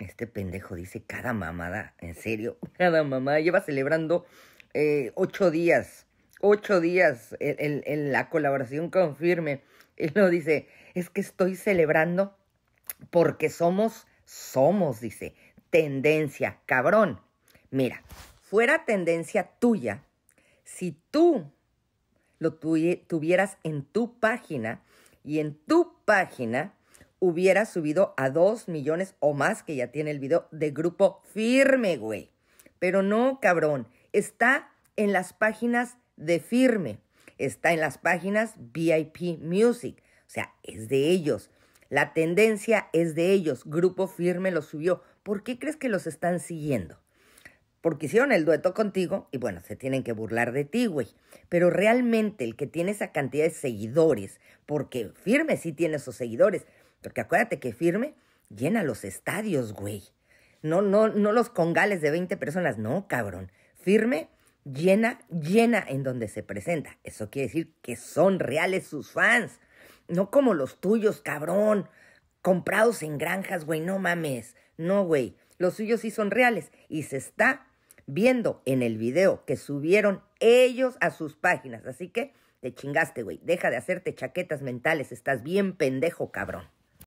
Este pendejo dice cada mamada, en serio, cada mamada. Lleva celebrando eh, ocho días, ocho días en, la colaboración con Firme. Y lo dice, es que estoy celebrando porque somos, somos, dice, tendencia, cabrón. Mira, fuera tendencia tuya, si tú lo tuvieras en tu página y en tu página hubiera subido a 2 millones o más que ya tiene el video de grupo firme, güey. Pero no, cabrón, está en las páginas de firme, está en las páginas VIP Music, o sea, es de ellos. La tendencia es de ellos, grupo firme lo subió. ¿Por qué crees que los están siguiendo? Porque hicieron el dueto contigo y bueno, se tienen que burlar de ti, güey. Pero realmente el que tiene esa cantidad de seguidores, porque firme sí tiene esos seguidores, porque acuérdate que firme llena los estadios, güey. No, no, no los congales de 20 personas, no, cabrón. Firme llena, llena en donde se presenta. Eso quiere decir que son reales sus fans. No como los tuyos, cabrón. Comprados en granjas, güey, no mames. No, güey. Los suyos sí son reales. Y se está viendo en el video que subieron ellos a sus páginas. Así que te chingaste, güey. Deja de hacerte chaquetas mentales. Estás bien pendejo, cabrón.